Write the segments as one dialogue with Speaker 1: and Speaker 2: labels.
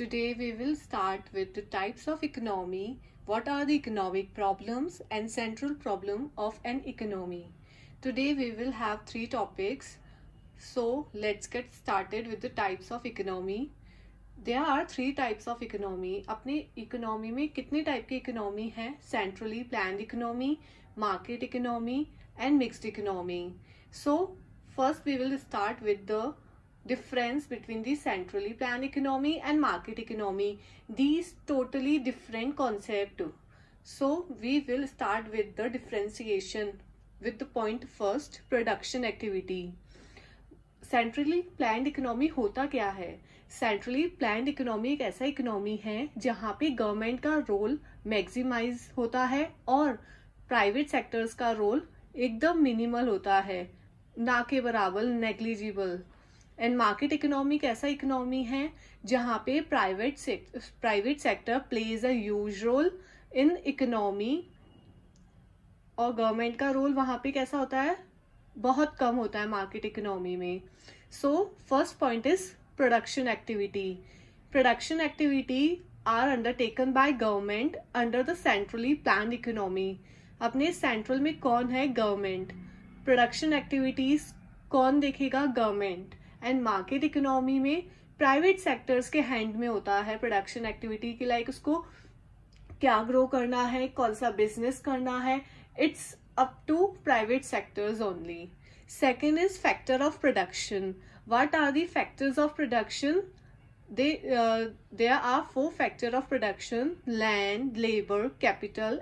Speaker 1: Today we will start with the types of economy, what are the economic problems and central problem of an economy. Today we will have three topics. So let's get started with the types of economy. There are three types of economy. अपने economy में कितने type की economy है Centrally planned economy, market economy, and mixed economy. So first we will start with the difference between the centrally planned economy and market economy these totally different concept so we will start with the differentiation with the point first production activity centrally plan economy होता क्या है centrally plan economy एक ऐसा economy है जहाँ पे government का role maximise होता है और प्राइवेट सेक्टर्स का रोल एकदम मिनिमल होता है ना के बराबर नेग्लिजिबल एंड मार्केट इकोनॉमी ऐसा इकोनॉमी है जहाँ पे private private sector plays a huge role in economy और गवर्नमेंट का रोल वहाँ पे कैसा होता है बहुत कम होता है मार्केट इकोनॉमी में so first point is production activity production activity are undertaken by government under the centrally plan economy अपने सेंट्रल में कौन है गवर्नमेंट प्रोडक्शन एक्टिविटीज कौन देखेगा गवर्नमेंट एंड मार्केट इकोनॉमी में प्राइवेट सेक्टर्स के हैंड में होता है प्रोडक्शन एक्टिविटी की लाइक उसको क्या ग्रो करना है कौन सा बिजनेस करना है it's up to private sectors only second is factor of production what are the factors of production they uh, there are four factors of production land labor capital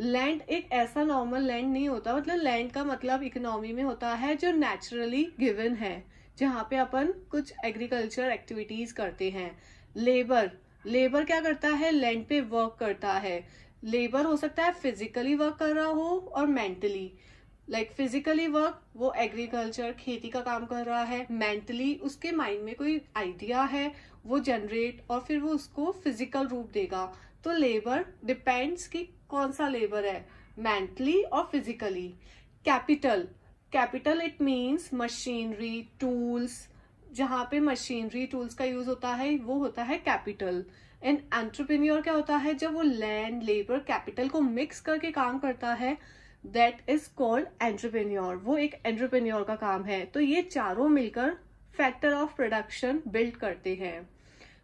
Speaker 1: land एक ऐसा normal land नहीं होता मतलब land का मतलब economy में होता है जो नेचुरली गिवन है जहाँ पे अपन कुछ एग्रीकल्चर एक्टिविटीज करते हैं लेबर लेबर क्या करता है लैंड पे वर्क करता है लेबर हो सकता है फिजिकली वर्क कर रहा हो और मेंटली लाइक फिजिकली वर्क वो एग्रीकल्चर खेती का काम कर रहा है मेंटली उसके माइंड में कोई आइडिया है वो जनरेट और फिर वो उसको फिजिकल रूप देगा तो लेबर डिपेंड्स कि कौन सा लेबर है मेंटली और physically capital capital it means machinery tools जहाँ पे मशीनरी टूल्स का यूज होता है वो होता है कैपिटल एंड एंटरप्रेन्योर क्या होता है जब वो लैंड लेबर कैपिटल को मिक्स करके काम करता है दैट इज कॉल्ड एंट्रप्रेन्योर वो एक एंट्रप्रेन्योर का काम है तो ये चारों मिलकर फैक्टर ऑफ प्रोडक्शन बिल्ड करते हैं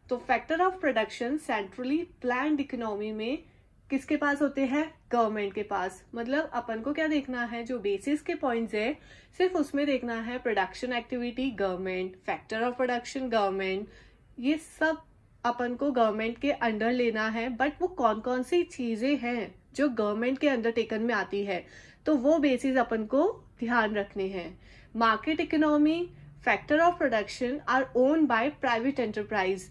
Speaker 1: तो factor of production centrally plan economy में किसके पास होते हैं गवर्नमेंट के पास मतलब अपन को क्या देखना है जो बेसिस के पॉइंट्स है सिर्फ उसमें देखना है production activity government factor of production government ये सब अपन को गवर्नमेंट के अंडर लेना है बट वो कौन कौन सी चीजें हैं जो गवर्नमेंट के अंडरटेकन में आती है तो वो बेसिस अपन को ध्यान रखने हैं market economy factor of production are own by private enterprise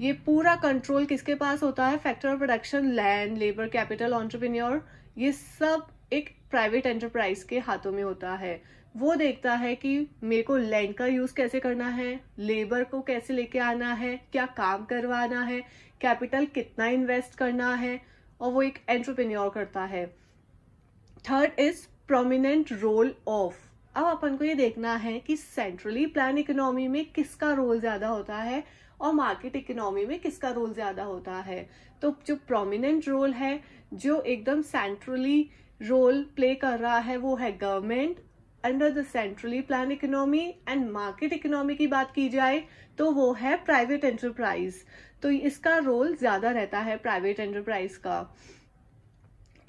Speaker 1: ये पूरा कंट्रोल किसके पास होता है factor of production land labour capital entrepreneur ये सब एक प्राइवेट एंटरप्राइज के हाथों में होता है वो देखता है कि मेरे को लैंड का यूज कैसे करना है लेबर को कैसे लेके आना है क्या काम करवाना है कैपिटल कितना इन्वेस्ट करना है और वो एक एंट्रप्रेन्योर करता है third is prominent role of अब अपन को ये देखना है कि सेंट्रली प्लान इकोनॉमी में किसका रोल ज्यादा होता है और मार्केट इकोनॉमी में किसका रोल ज्यादा होता है तो जो प्रोमिनेंट रोल है जो एकदम सेंट्रली रोल प्ले कर रहा है वो है government under the centrally plan economy and market economy की बात की जाए तो वो है प्राइवेट एंटरप्राइज तो इसका रोल ज्यादा रहता है प्राइवेट एंटरप्राइज का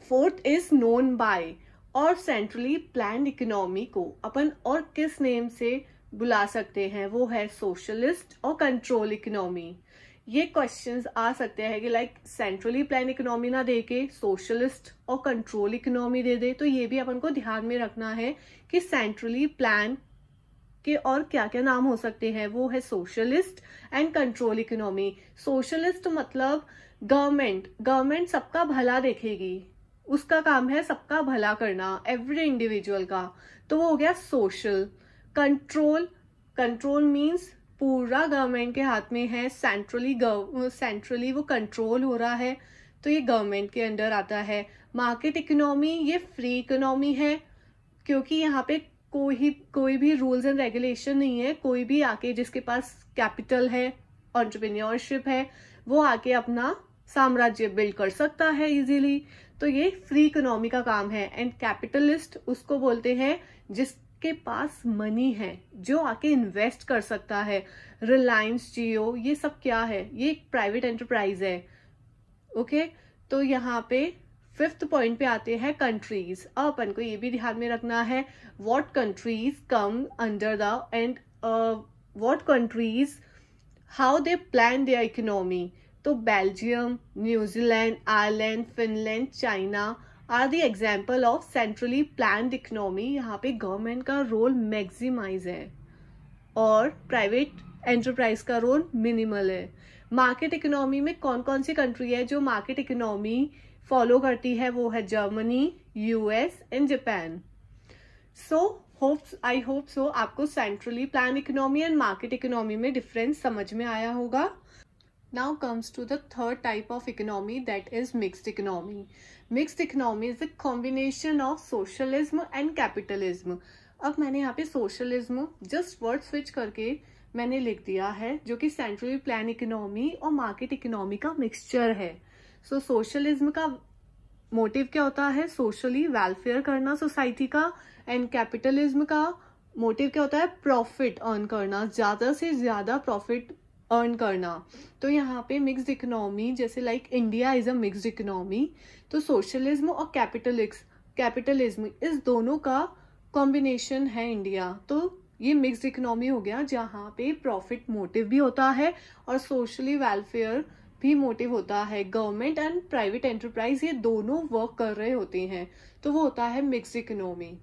Speaker 1: फोर्थ इज नोन बाय और सेंट्रली प्लान इकोनॉमी को अपन और किस नेम से बुला सकते हैं वो है सोशलिस्ट और कंट्रोल इकोनॉमी ये क्वेश्चंस आ सकते हैं कि लाइक सेंट्रली प्लान इकोनॉमी ना देके सोशलिस्ट और कंट्रोल इकोनॉमी दे दे तो ये भी अपन को ध्यान में रखना है कि सेंट्रली प्लान के और क्या क्या नाम हो सकते हैं वो है socialist and control economy socialist मतलब गवर्नमेंट गवर्नमेंट सबका भला देखेगी उसका काम है सबका भला करना एवरी इंडिविजुअल का तो वो हो गया सोशल कंट्रोल कंट्रोल मीन्स पूरा गवर्नमेंट के हाथ में है सेंट्रली गव सेंट्रली वो कंट्रोल हो रहा है तो ये गवर्नमेंट के अंडर आता है मार्केट इकोनॉमी ये फ्री इकोनॉमी है क्योंकि यहाँ पे कोई कोई भी रूल्स एंड रेगुलेशन नहीं है कोई भी आके जिसके पास कैपिटल है ऑन्टरप्रेन्योरशिप है वो आके अपना साम्राज्य बिल्ड कर सकता है इजीली तो ये फ्री इकोनॉमी का काम है एंड कैपिटलिस्ट उसको बोलते हैं जिस के पास मनी है जो आके इन्वेस्ट कर सकता है रिलायंस जियो ये सब क्या है ये एक प्राइवेट एंटरप्राइज है ओके तो यहाँ पे फिफ्थ पॉइंट पे आते हैं कंट्रीज अब अपन को ये भी ध्यान में रखना है what countries come under the and what countries how they plan their economy तो Belgium New Zealand Ireland Finland China are the example of centrally plan economy यहाँ पे गवर्नमेंट का रोल मैक्सिमाइज है और प्राइवेट एंटरप्राइज का रोल मिनिमल है market economy में कौन कौन सी कंट्री है जो मार्केट इकोनॉमी फॉलो करती है वो है Germany US and Japan so hopes I hope so आपको centrally plan economy and market economy में डिफरेंस समझ में आया होगा Now comes to the third type of economy that is mixed economy. Mixed economy is a combination of socialism and capitalism. अब मैंने यहाँ पे socialism just word switch करके मैंने लिख दिया है जो कि सेंट्रली प्लान इकोनॉमी और मार्केट इकोनॉमी का मिक्सचर है सो so, सोशलिज्म का मोटिव क्या होता है सोशली वेलफेयर करना सोसाइटी का एंड कैपिटलिज्म का मोटिव क्या होता है प्रॉफिट अर्न करना ज़्यादा से ज़्यादा प्रॉफिट अर्न करना तो यहाँ पे मिक्स्ड इकोनॉमी जैसे like India is a mixed economy तो सोशलिज्म और कैपिटलिक्स कैपिटलिज्म इस दोनों का कॉम्बिनेशन है इंडिया तो ये मिक्स इकोनॉमी हो गया जहाँ पे प्रॉफिट मोटिव भी होता है और सोशली वेलफेयर भी मोटिव होता है गवर्नमेंट एंड प्राइवेट एंटरप्राइज ये दोनों वर्क कर रहे होते हैं तो वो होता है mix economy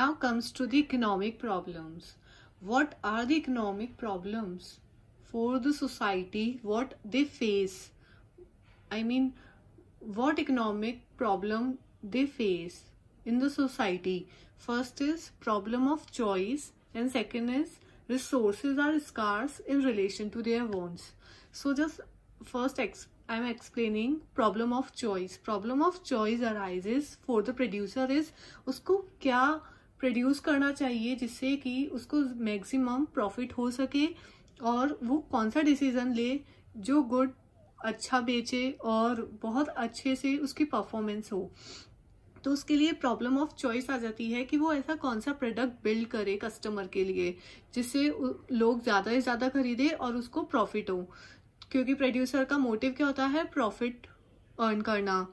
Speaker 1: now comes to the economic problems what are the economic problems for the society, what they face. I mean, what economic problem they face in the society. First is problem of choice and second is resources are scarce in relation to their wants. So just first ex I'm explaining problem of choice. Problem of choice arises for the producer is usko kya produce करना चाहिए जिससे कि उसको maximum profit हो सके और वो कौन सा डिसीज़न ले जो गुड अच्छा बेचे और बहुत अच्छे से उसकी परफॉर्मेंस हो तो उसके लिए प्रॉब्लम ऑफ चॉइस आ जाती है कि वो ऐसा कौन सा प्रोडक्ट बिल्ड करे कस्टमर के लिए जिससे लोग ज़्यादा से ज़्यादा खरीदे और उसको प्रॉफिट हो क्योंकि प्रोड्यूसर का मोटिव क्या होता है प्रॉफिट अर्न करना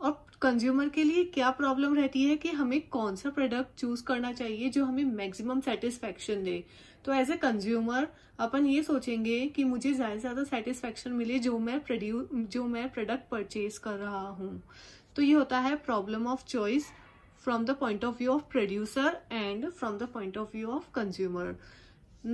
Speaker 1: और कंज्यूमर के लिए क्या प्रॉब्लम रहती है कि हमें कौन सा प्रोडक्ट चूज करना चाहिए जो हमें मैक्सिमम सेटिस्फेक्शन दे तो एज ए कंज्यूमर अपन ये सोचेंगे कि मुझे ज़्यादा से ज़्यादा सेटिस्फेक्शन मिले जो मैं प्रोड्यू जो मैं प्रोडक्ट परचेज कर रहा हूँ तो ये होता है problem of choice from the point of view of producer and from the point of view of consumer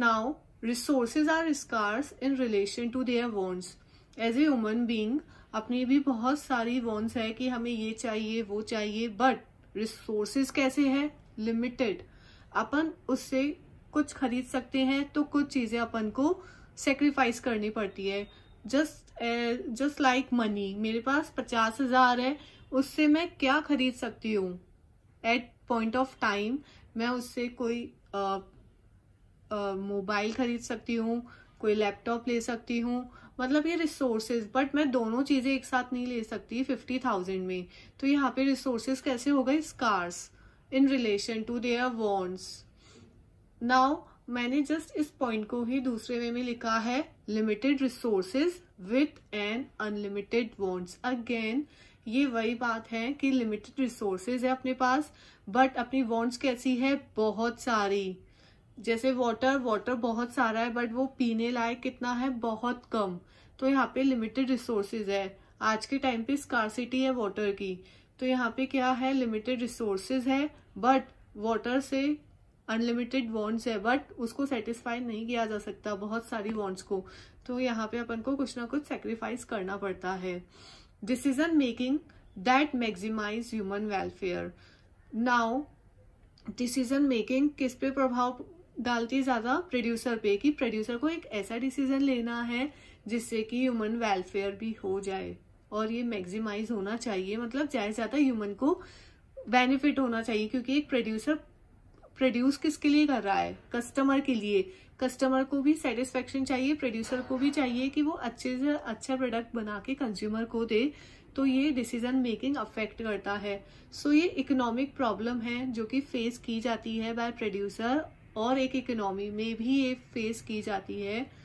Speaker 1: now resources are scarce in relation to their wants as a human being अपनी भी बहुत सारी once है कि हमें ये चाहिए वो चाहिए बट रिसोर्सेस कैसे है लिमिटेड अपन उससे कुछ खरीद सकते हैं तो कुछ चीज़ें अपन को सेक्रीफाइस करनी पड़ती है जस्ट जस्ट लाइक मनी मेरे पास पचास हजार है उससे मैं क्या खरीद सकती हूँ एट पॉइंट ऑफ टाइम मैं उससे कोई मोबाइल खरीद सकती हूँ कोई लैपटॉप ले सकती हूँ मतलब ये रिसोर्सेज बट मैं दोनों चीज़ें एक साथ नहीं ले सकती फिफ्टी थाउजेंड में तो यहाँ पे रिसोर्सेज कैसे हो गए scarce in relation to their wants now मैंने जस्ट इस पॉइंट को ही दूसरे वे में लिखा है limited resources with an unlimited wants again ये वही बात है कि लिमिटेड रिसोर्सेज है अपने पास बट अपनी वॉन्ट्स कैसी है बहुत सारी जैसे वाटर वाटर बहुत सारा है बट वो पीने लायक कितना है बहुत कम तो यहाँ पे लिमिटेड रिसोर्सेज है आज के टाइम पे स्कारसिटी है वाटर की तो यहाँ पे क्या है लिमिटेड रिसोर्सेज है बट वाटर से अनलिमिटेड वॉन्ट्स है बट उसको सेटिस्फाई नहीं किया जा सकता बहुत सारी वॉन्ट्स को तो यहाँ पे अपन को कुछ ना कुछ सेक्रीफाइस करना पड़ता है decision making that maximise human welfare now decision making किस पे प्रभाव डालती है ज़्यादा प्रोड्यूसर पे कि प्रोड्यूसर को एक ऐसा डिसीजन लेना है जिससे कि ह्यूमन वेलफेयर भी हो जाए और ये मैक्सिमाइज होना चाहिए मतलब ज़्यादा से ज़्यादा ह्यूमन को बेनिफिट होना चाहिए क्योंकि एक प्रोड्यूसर प्रोड्यूस किसके लिए कर रहा है कस्टमर के लिए कस्टमर को भी सेटिस्फेक्शन चाहिए प्रोड्यूसर को भी चाहिए कि वो अच्छे से अच्छा प्रोडक्ट बना के कंज्यूमर को दे तो ये डिसीजन मेकिंग अफेक्ट करता है सो so, ये इकोनॉमिक प्रॉब्लम है जो कि फेस की जाती है बाय प्रोड्यूसर और एक इकोनॉमी में भी ये फेस की जाती है